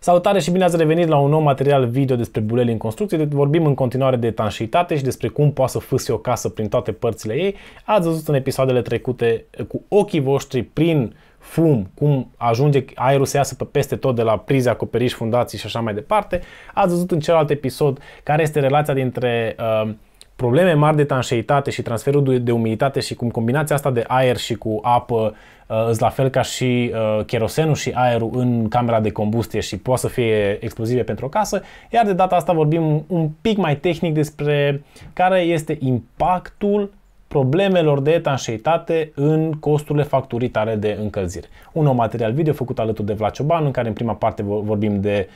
Salutare și bine ați revenit la un nou material video despre buleli în construcție. Deci vorbim în continuare de etanșitate și despre cum poate să fâse o casă prin toate părțile ei. Ați văzut în episoadele trecute eh, cu ochii voștri prin fum, cum ajunge aerul să iasă pe peste tot de la prize, acoperiș, fundații și așa mai departe. Ați văzut în celălalt episod care este relația dintre uh, probleme mari de tanșeitate și transferul de umiditate și cum combinația asta de aer și cu apă uh, la fel ca și uh, cherosenul și aerul în camera de combustie și poate să fie explozive pentru o casă, iar de data asta vorbim un pic mai tehnic despre care este impactul problemelor de etanșeitate în costurile facturitare de încălzire. Un nou material video făcut alături de Vlad Cioban, în care în prima parte vorbim de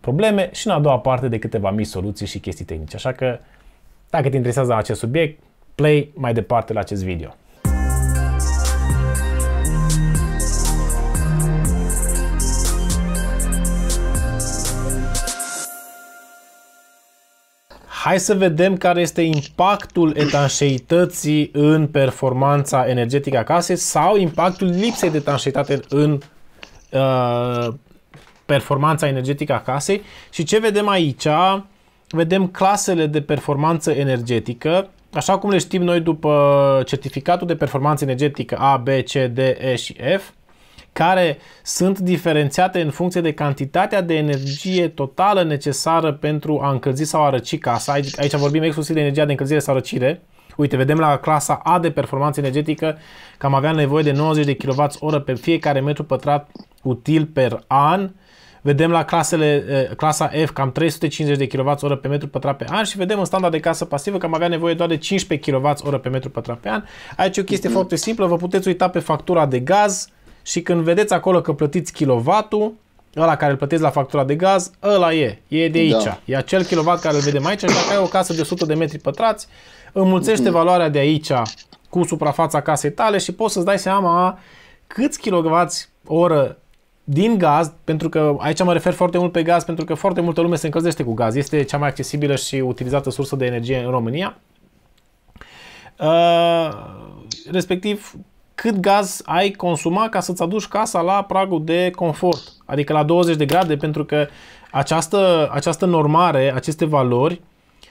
probleme și în a doua parte de câteva mii soluții și chestii tehnice. Așa că, dacă te interesează acest subiect, play mai departe la acest video. Hai să vedem care este impactul etanșeității în performanța energetică a casei sau impactul lipsei de etanșeitate în uh, performanța energetică a casei. Și ce vedem aici? Vedem clasele de performanță energetică, așa cum le știm noi după certificatul de performanță energetică A, B, C, D, E și F care sunt diferențiate în funcție de cantitatea de energie totală necesară pentru a încălzi sau a răci casa. Aici, aici vorbim exclusiv de energia de încălzire sau răcire. Uite, vedem la clasa A de performanță energetică că am avea nevoie de 90 de kWh pe fiecare metru pătrat util per an. Vedem la clasele, eh, clasa F cam 350 de kWh pe metru pătrat pe an și vedem în standard de casă pasivă că am avea nevoie doar de 15 kWh pe metru pătrat pe an. Aici e o chestie mhm. foarte simplă, vă puteți uita pe factura de gaz, și când vedeți acolo că plătiți kilovatul, ăla care îl plătiți la factura de gaz, ăla e, e de da. aici. Da. E acel kilovat care îl vedem aici și dacă ai o casă de 100 de metri pătrați, înmulțește mm-hmm. valoarea de aici cu suprafața casei tale și poți să-ți dai seama câți kilovați oră din gaz, pentru că aici mă refer foarte mult pe gaz, pentru că foarte multă lume se încălzește cu gaz. Este cea mai accesibilă și utilizată sursă de energie în România. Uh, respectiv, cât gaz ai consuma ca să-ți aduci casa la pragul de confort, adică la 20 de grade, pentru că această, această normare, aceste valori,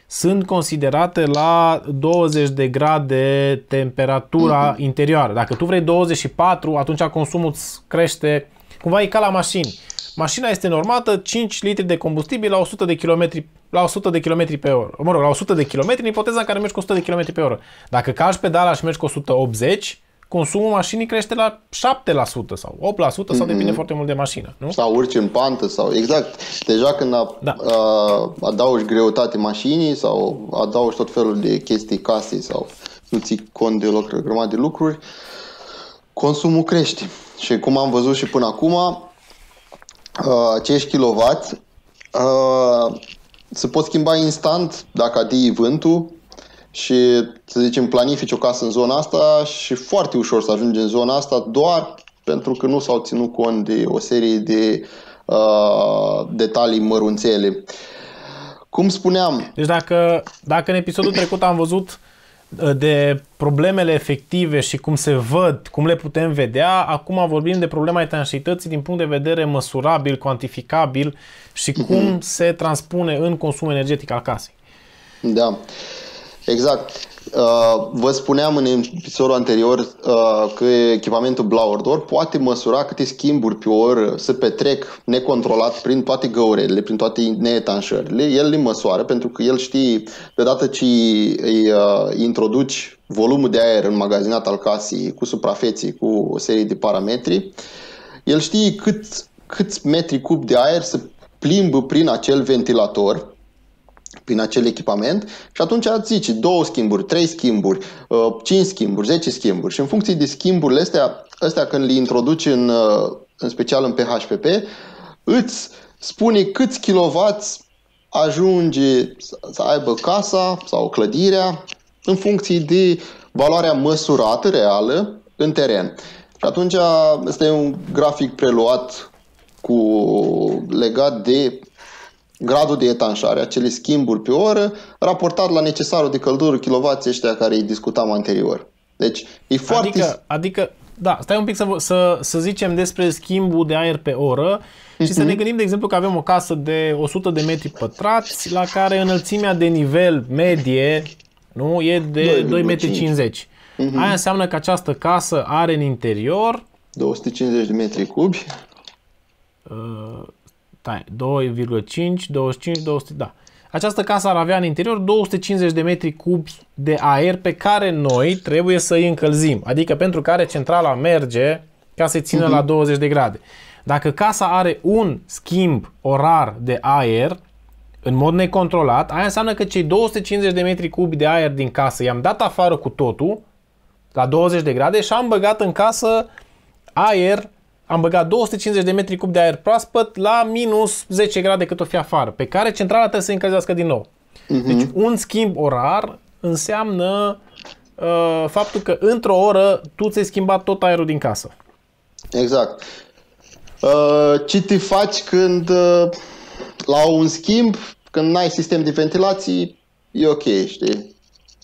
sunt considerate la 20 de grade temperatura mm-hmm. interioară. Dacă tu vrei 24, atunci consumul îți crește. Cumva e ca la mașini. Mașina este normată 5 litri de combustibil la 100 de km la 100 de km pe oră. Mă rog, la 100 de km în ipoteza în care mergi cu 100 de km pe oră. Dacă calci pedala și mergi cu 180, consumul mașinii crește la 7% sau 8% mm-hmm. sau mhm. depinde foarte mult de mașină. Nu? Sau urci în pantă sau exact. Deja când a, da. a, adaugi greutate mașinii sau adaugi tot felul de chestii casei sau nu ții cont de o grămadă de lucruri, consumul crește. Și cum am văzut și până acum, acești kilowatt se pot schimba instant dacă adii vântul și, să zicem, planifici o casă în zona asta și foarte ușor să ajungi în zona asta doar pentru că nu s-au ținut cont de o serie de uh, detalii mărunțele. Cum spuneam... Deci dacă, dacă în episodul trecut am văzut uh, de problemele efective și cum se văd, cum le putem vedea, acum vorbim de problema etanșității din punct de vedere măsurabil, cuantificabil și cum mhm. se transpune în consum energetic al casei. Da. Exact. Uh, vă spuneam în episodul anterior uh, că echipamentul Blauerdor poate măsura câte schimburi pe oră se petrec necontrolat prin toate găurile, prin toate neetanșările. El le măsoară pentru că el știe, de dată ce îi uh, introduci volumul de aer magazinat al casei cu suprafeții, cu o serie de parametri, el știe cât, câți metri cub de aer se plimbă prin acel ventilator prin acel echipament și atunci ați zice două schimburi, trei schimburi, uh, cinci schimburi, zece schimburi și în funcție de schimburile astea, astea când le introduci în, uh, în special în PHPP, îți spune câți kilovați ajunge să aibă casa sau clădirea în funcție de valoarea măsurată reală în teren. Și atunci este un grafic preluat cu legat de gradul de etanșare, acele schimburi pe oră, raportat la necesarul de căldură kilovații ăștia care îi discutam anterior. Deci e foarte... Adică, adică da, stai un pic să, să, să zicem despre schimbul de aer pe oră și uh-huh. să mhm. ne gândim, de exemplu, că avem o casă de 100 de metri pătrați la care înălțimea de nivel medie nu, e de 2,50 metri. Uh-huh. Aia înseamnă că această casă are în interior 250 de metri cubi. Uh, 2,5, 25, 200, da. Această casă ar avea în interior 250 de metri cubi de aer pe care noi trebuie să îi încălzim, adică pentru care centrala merge ca să țină uh-huh. la 20 mhm. de grade. Dacă casa are un schimb orar de aer în mod necontrolat, aia înseamnă că cei 250 de metri cubi de aer din casă i-am dat afară cu totul la 20 de grade și am băgat în casă aer am băgat 250 de metri cub de aer proaspăt la minus 10 grade cât o fi afară, pe care centrala trebuie să se încălzească din nou. Uh-huh. Deci un schimb orar înseamnă uh, faptul că într-o oră tu ți-ai schimbat tot aerul din casă. Exact. Uh, ce te faci când uh, la un schimb, când n-ai sistem de ventilații, e ok, știi?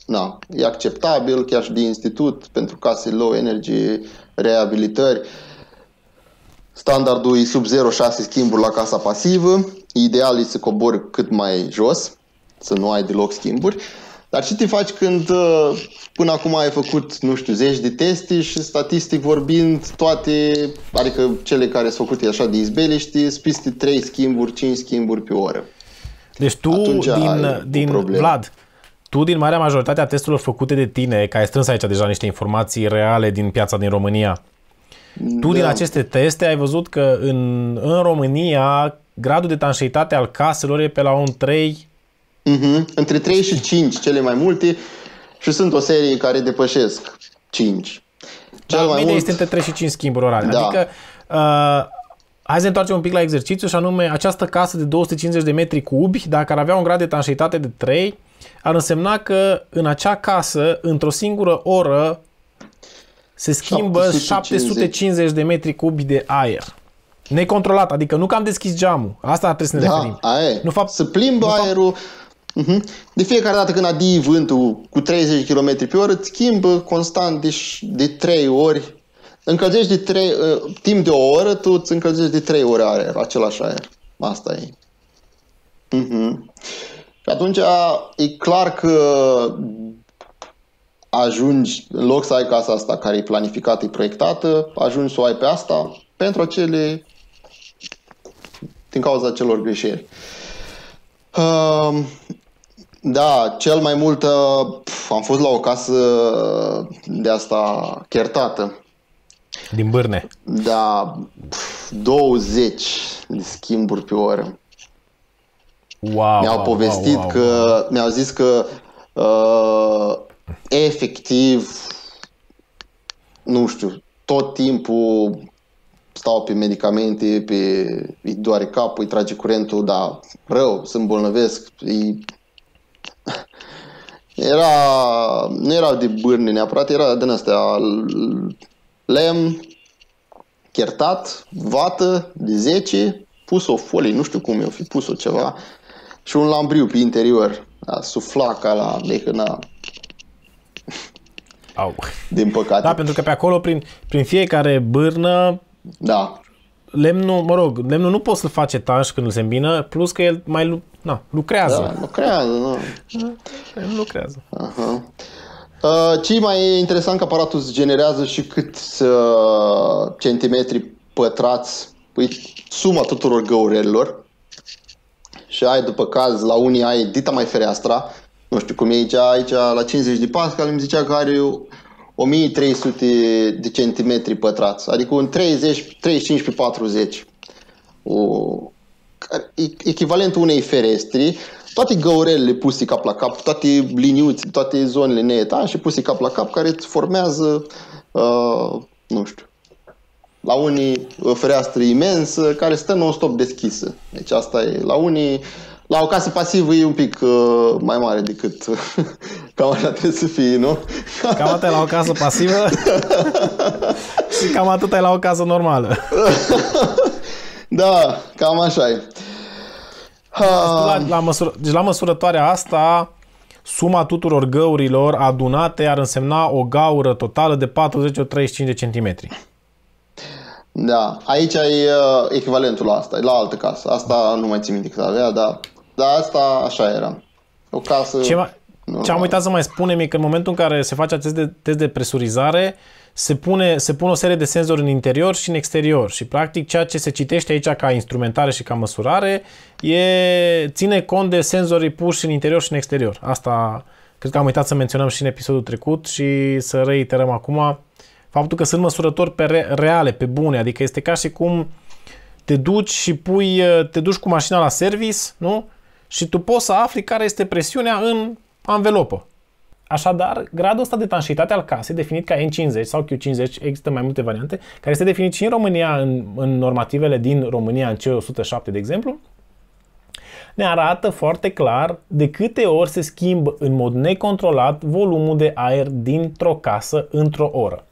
Na, e acceptabil chiar și de institut pentru case low energy, reabilitări. Uh, Standardul e sub 0,6 schimburi la casa pasivă. Ideal e să cobori cât mai jos, să nu ai deloc schimburi. Dar ce te faci când uh, până acum ai făcut, nu știu, zeci de teste și statistic vorbind, toate, adică cele care s-au s-au făcut așa de izbeliști, spiste 3 schimburi, 5 schimburi pe oră. Deci tu, Atunci din, din Vlad, tu din marea majoritate a testelor făcute de tine, că ai strâns aici deja niște informații reale din piața din România, tu Da. din aceste teste ai văzut că în, în România gradul de tanșeitate al caselor e pe la un 3... Mm-hmm. Între 3 și 5 cele mai multe și sunt o serie care depășesc 5. Cel Dar mai mult... este între 3 și 5 schimburi orale. Da. Adică uh, Hai să ne întoarcem un pic la exercițiu și anume această casă de 250 de metri cubi, dacă ar avea un grad de tanșeitate de 3, ar însemna că în acea casă, într-o singură oră, se schimbă 750, 750 de metri cubi de aer. Necontrolat, adică nu că am deschis geamul. Asta ar trebui să ne da, referim. Aia. Nu fapt, să plimbă nu aerul. Fapt... Mhm. De fiecare dată când adii vântul cu 30 km pe oră, îți schimbă constant de, de 3 ori. Încălzești de 3, uh, ă, timp de o oră, tu îți încălzești de 3 ori aer, același aer. Asta e. Uh-huh. Și atunci e clar că ajungi, în loc să ai casa asta care e planificată, e proiectată, ajungi să o ai pe asta pentru acele din cauza celor greșeli. Ehm, da, cel mai mult ă, am fost la o casă de asta chertată. Din bârne. Da, 20 de schimburi pe oră. Wow, mi-au povestit wow, wow, wow. că, mi-au zis că ă, efectiv, nu știu, tot timpul stau pe medicamente, pe, îi doare capul, îi trage curentul, dar rău, se îmbolnăvesc, îi... Era, nu era de bârne neapărat, era din astea lemn, chertat, vată de 10, pus o folie, nu știu cum eu fi pus-o ceva, și un lambriu pe interior. A sufla ca la mecăna au. Din păcate. Da, pentru că pe acolo, prin, prin fiecare bârnă, da. lemnul, mă rog, lemnul nu poți să-l faci etanș când îl se îmbină, plus că el mai na, lucrează. Da, lucrează, nu. Da. da, el lucrează. Aha. Uh, ce e mai interesant că aparatul îți generează și cât uh, centimetri pătrați, păi, suma tuturor găurilor și ai după caz, la unii ai dita mai fereastra, nu știu cum e aici, aici la 50 de pascal îmi zicea că are 1300 de centimetri pătrați, adică un 30, 35 pe 40. O, echivalentul unei ferestri, toate găurelele puse cap la cap, toate liniuțe, toate zonele și puse cap la cap, care îți formează, uh, nu știu, la unii o fereastră imensă care stă non-stop deschisă. Deci asta e. La unii la o casă pasivă e un pic uh, mai mare decât uh, cam așa trebuie să fie, nu? Cam atât la o casă pasivă și cam atât e la o casă normală. da, cam așa e. La, la, măsur- deci la măsurătoarea asta, suma tuturor găurilor adunate ar însemna o gaură totală de 40-35 de centimetri. Da, aici e uh, echivalentul la asta, e la altă casă. Asta nu mai țin minte cât avea, dar dar asta așa era. O casă... Ce, mai, ce am uitat să mai spunem e că în momentul în care se face acest de, test de presurizare, se, pune, se pun o serie de senzori în interior și în exterior și practic ceea ce se citește aici ca instrumentare și ca măsurare e, ține cont de senzorii puși în interior și în exterior. Asta cred că am uitat să menționăm și în episodul trecut și să reiterăm acum faptul că sunt măsurători pe re, reale, pe bune, adică este ca și cum te duci și pui, te duci cu mașina la service, nu? și tu poți să afli care este presiunea în anvelopă. Așadar, gradul ăsta de tanșitate al casei, definit ca N50 sau Q50, există mai multe variante, care este definit și în România, în, în normativele din România, în C107, de exemplu, ne arată foarte clar de câte ori se schimbă în mod necontrolat volumul de aer dintr-o casă într-o oră.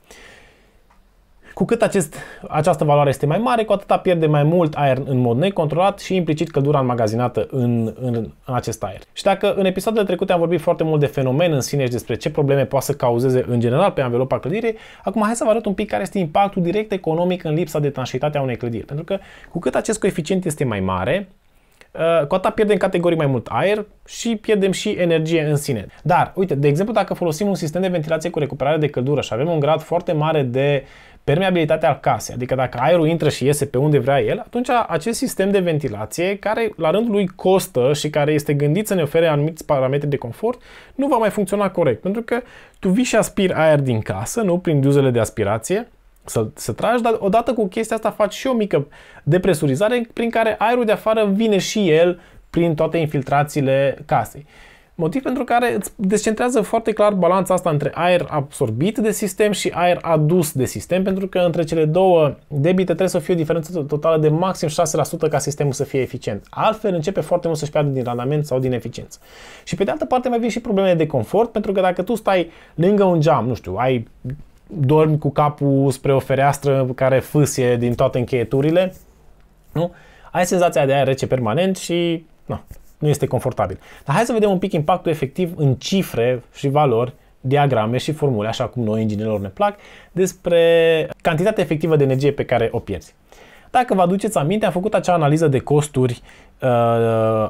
Cu cât acest, această valoare este mai mare, cu atât pierde mai mult aer în mod necontrolat și implicit căldura înmagazinată în, în, în acest aer. Și dacă în episoadele trecute am vorbit foarte mult de fenomen în sine și despre ce probleme poate să cauzeze în general pe anvelopa clădirii, acum hai să vă arăt un pic care este impactul direct economic în lipsa de a unei clădiri. Pentru că cu cât acest coeficient este mai mare, uh, cu atât pierdem categorii mai mult aer și pierdem și energie în sine. Dar, uite, de exemplu, dacă folosim un sistem de ventilație cu recuperare de căldură și avem un grad foarte mare de uh, permeabilitatea casei, adică dacă aerul intră și iese pe unde vrea el, atunci acest sistem de ventilație, care la rândul lui costă și care este gândit să ne ofere anumiți parametri de confort, nu va mai funcționa corect, pentru că tu vii și aspiri aer din casă, nu prin duzele de aspirație, să, să tragi, dar odată cu chestia asta faci și o mică depresurizare prin care aerul de afară vine și el prin toate infiltrațiile casei. Motiv pentru care îți descentrează foarte clar balanța asta între aer absorbit de sistem și aer adus de sistem, pentru că între cele două debite trebuie să fie o diferență totală de maxim 6% ca sistemul să fie eficient. Altfel începe foarte mult să-și piardă din randament sau din eficiență. Și pe de altă parte mai vin și probleme de confort, pentru că dacă tu stai lângă un geam, nu știu, ai dormi cu capul spre o fereastră care fâsie din toate încheieturile, nu? ai senzația de aer rece permanent și nu nu este confortabil. Dar hai să vedem un pic impactul efectiv în cifre și valori diagrame și formule, așa cum noi inginerilor ne plac, despre cantitatea efectivă de energie pe care o pierzi. Dacă vă aduceți aminte, am făcut acea analiză de costuri uh,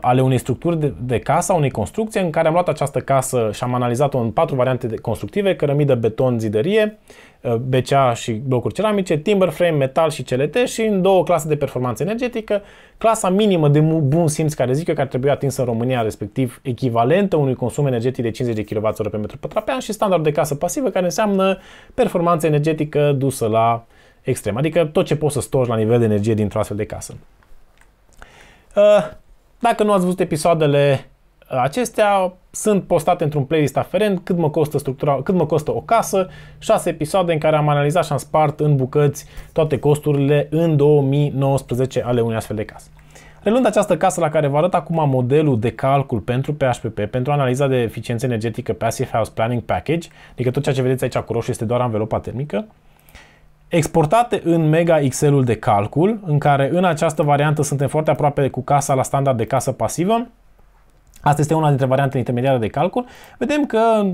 ale unei structuri de, de casă, unei construcții, în care am luat această casă și am analizat-o în patru variante de constructive, cărămidă, beton, ziderie, uh, BCA și blocuri ceramice, timber frame, metal și CLT și în două clase de performanță energetică, clasa minimă de bun simț care zic eu că ar trebui atinsă în România, respectiv echivalentă unui consum energetic de 50 de kWh pe metru pătrat pe an și standard de casă pasivă care înseamnă performanță energetică dusă la uh, extrem. Adică tot ce poți să stoci la nivel de energie dintr-o astfel de casă. Uh, dacă nu ați văzut episoadele uh, acestea, sunt postate într-un playlist aferent cât mă costă, structura, cât mă costă o casă, 6 episoade în care am analizat și am spart în bucăți toate costurile în 2019 ale unei astfel de casă. Relând această casă la care vă arăt acum modelul de calcul pentru PHPP, pentru analiza de eficiență energetică Passive House Planning Package, adică tot ceea ce vedeți aici cu roșu este doar anvelopa termică, exportate în Mega Excelul de calcul, în care în această variantă suntem foarte aproape cu casa la standard de casă pasivă. Asta este una dintre variantele intermediare de calcul. Vedem că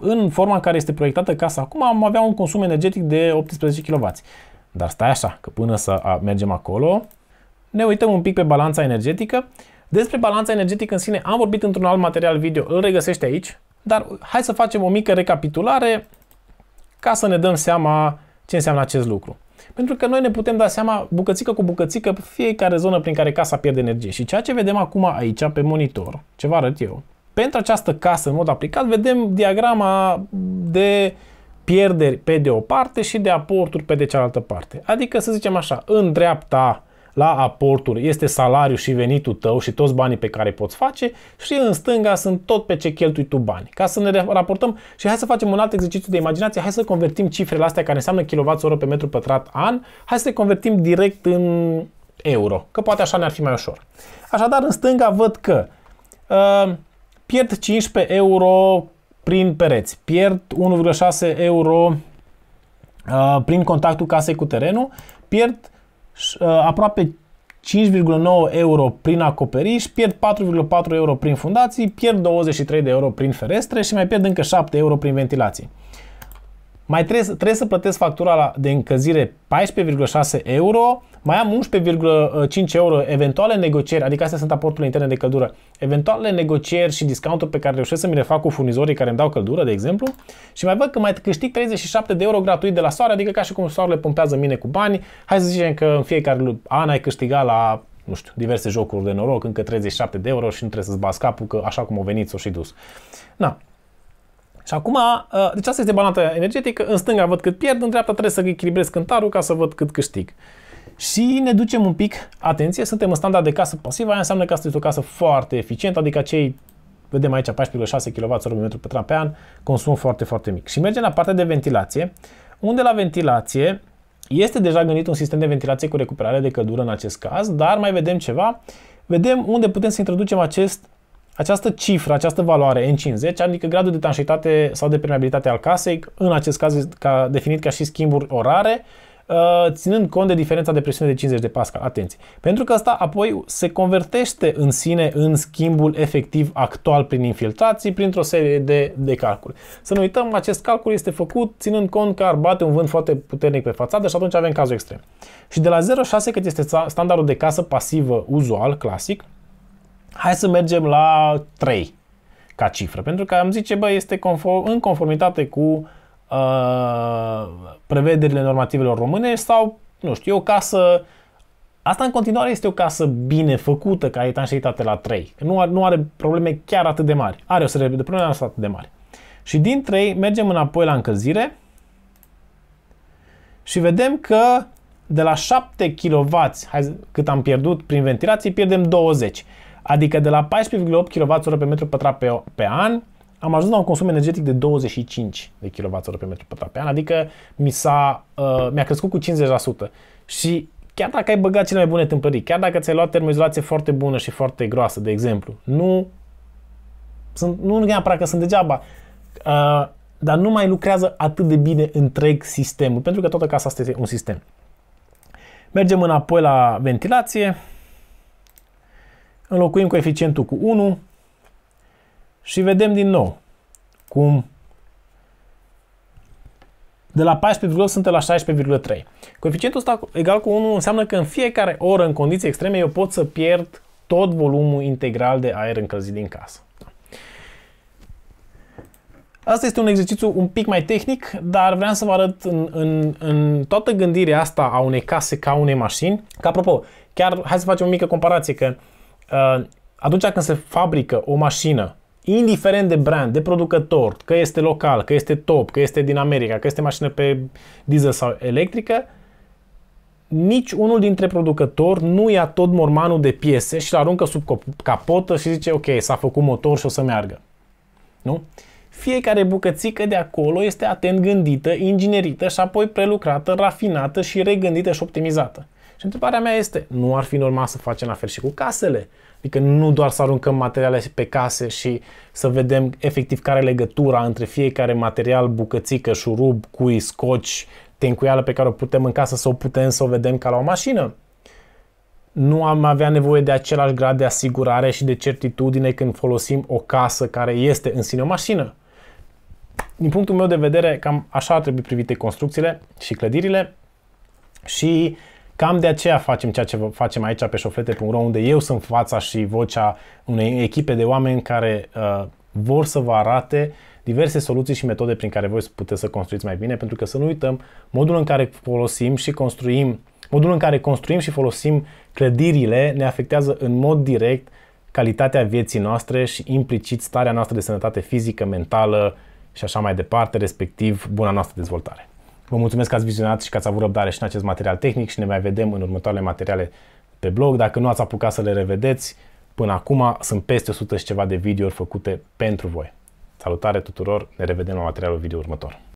în forma în care este proiectată casa acum am avea un consum energetic de 18 kW. Dar stai așa, că până să mergem acolo, ne uităm un pic pe balanța energetică. Despre balanța energetică în sine am vorbit într-un alt material video, îl regăsește aici, dar hai să facem o mică recapitulare ca să ne dăm seama ce înseamnă acest lucru? Pentru că noi ne putem da seama bucățică cu bucățică pe fiecare zonă prin care casa pierde energie. Și ceea ce vedem acum aici pe monitor, ce vă arăt eu, pentru această casă în mod aplicat vedem diagrama de pierderi pe de o parte și de aporturi pe de cealaltă parte. Adică să zicem așa, în dreapta la aporturi este salariul și venitul tău și toți banii pe care poți face și în stânga sunt tot pe ce cheltui tu bani. Ca să ne raportăm și hai să facem un alt exercițiu de imaginație, hai să convertim cifrele astea care înseamnă kWh pe metru pătrat an, hai să le convertim direct în euro, că poate așa ne-ar fi mai ușor. Așadar, în stânga văd că uh, pierd 15 euro prin pereți, pierd 1,6 euro uh, prin contactul casei cu terenul, pierd Ă, aproape 5,9 euro prin acoperiș, pierd 4,4 euro prin fundații, pierd 23 de euro prin ferestre și mai pierd încă 7 euro prin ventilații. Mai trebuie, trebuie să plătesc factura de încălzire 14,6 euro, mai am 11,5 uh, euro eventuale negocieri, adică astea sunt aporturile interne de căldură, eventuale negocieri și discounturi pe care reușesc să mi le fac cu furnizorii care îmi dau căldură, de exemplu, și mai văd că mai câștig 37 de euro gratuit de la soare, adică ca și cum soarele pompează mine cu bani. Hai să zicem că în fiecare an ai câștigat la nu știu, diverse jocuri de noroc, încă 37 de euro și nu trebuie să-ți bați capul că așa cum o venit s-o și dus. Na, și acum, ă, deci asta este balanța energetică, în stânga văd cât pierd, în dreapta trebuie să echilibrez cântarul ca să văd cât câștig. Și ne ducem un pic, atenție, suntem în standard de casă pasivă, aia înseamnă că asta este o casă foarte eficientă, adică cei vedem aici 14,6 kWh pe an, consum foarte, foarte mic. Și mergem la partea de ventilație, unde la ventilație este deja gândit un sistem de ventilație cu recuperare de căldură în acest caz, dar mai vedem ceva. Vedem unde putem să introducem acest această cifră, această valoare N50, adică gradul de tanșitate sau de permeabilitate al casei, în acest caz ca, definit ca și schimburi orare, uh, ținând cont de diferența de presiune de 50 de pascal. Atenție! Pentru că asta apoi se convertește în sine în schimbul efectiv actual prin infiltrații, printr-o serie de, de calcule. Să nu uităm, acest calcul este făcut ținând cont că ar bate un vânt foarte puternic pe fațadă și atunci avem cazul extrem. Și de la 0,6, cât este standardul de casă pasivă uzual, clasic, Hai să mergem la 3 ca cifră, pentru că am zice, bă, este conform, în conformitate cu uh, prevederile normativelor române sau, nu știu, o casă Asta în continuare este o casă bine făcută ca etanșitate la 3. Nu are, nu are probleme chiar atât de mari. Are o serie de probleme, dar atât de mari. Și din 3 mergem înapoi la încălzire și vedem că de la 7 kW cât am pierdut prin ventilație, pierdem 20. Adică de la 14,8 kWh pe metru pătrat pe, pe an, am ajuns la un consum energetic de 25 de kWh pe metru pătrat pe an, adică mi, s-a, uh, mi-a crescut cu 50%. Și chiar dacă ai băgat cele mai bune tâmpării, chiar dacă ți-ai luat termoizolație foarte bună și foarte groasă, de exemplu, nu sunt, nu neapărat că sunt degeaba, uh, dar nu mai lucrează atât de bine întreg sistemul, pentru că toată casa asta este un sistem. Mergem înapoi la ventilație înlocuim coeficientul cu 1 și vedem din nou cum de la 14,8 sunt la 16,3. Coeficientul ăsta egal cu 1 înseamnă că în fiecare oră, în condiții extreme, eu pot să pierd tot volumul integral de aer încălzit din casă. Asta este un exercițiu un pic mai tehnic, dar vreau să vă arăt în, în, în toată gândirea asta a unei case ca unei mașini. Că apropo, chiar hai să facem o mică comparație, că uh, Uh, atunci când se fabrică o mașină, indiferent de brand, de producător, că este local, că este top, că este din America, că este mașină pe diesel sau electrică, nici unul dintre producători nu ia tot mormanul de piese și îl aruncă sub capotă și zice ok, s-a făcut motor și o să meargă. Nu? Fiecare bucățică de acolo este atent gândită, inginerită și apoi prelucrată, rafinată și regândită și optimizată. Și întrebarea mea este, nu ar fi normal să facem la fel și cu casele? Adică nu doar să aruncăm materiale pe case și să vedem efectiv care legătura între fiecare material, bucățică, șurub, cui, scoci, tencuială pe care o putem în casă să o putem să o vedem ca la o mașină. Nu am avea nevoie de același grad de asigurare și de certitudine când folosim o casă care este în sine o mașină. Din punctul meu de vedere, cam așa ar trebui privite construcțiile și clădirile și Cam de aceea facem ceea ce facem aici pe șoflete.ro, unde eu sunt fața și vocea unei echipe de oameni care uh, vor să vă arate diverse soluții și metode prin care voi puteți să construiți mai bine, pentru că să nu uităm, modul în care folosim și construim, modul în care construim și folosim clădirile ne afectează în mod direct calitatea vieții noastre și implicit starea noastră de sănătate fizică, mentală și așa mai departe, respectiv buna noastră dezvoltare. Vă mulțumesc că ați vizionat și că ați avut răbdare și în acest material tehnic și ne mai vedem în următoarele materiale pe blog. Dacă nu ați apucat să le revedeți, până acum sunt peste 100 și ceva de videouri făcute pentru voi. Salutare tuturor, ne revedem la materialul video următor.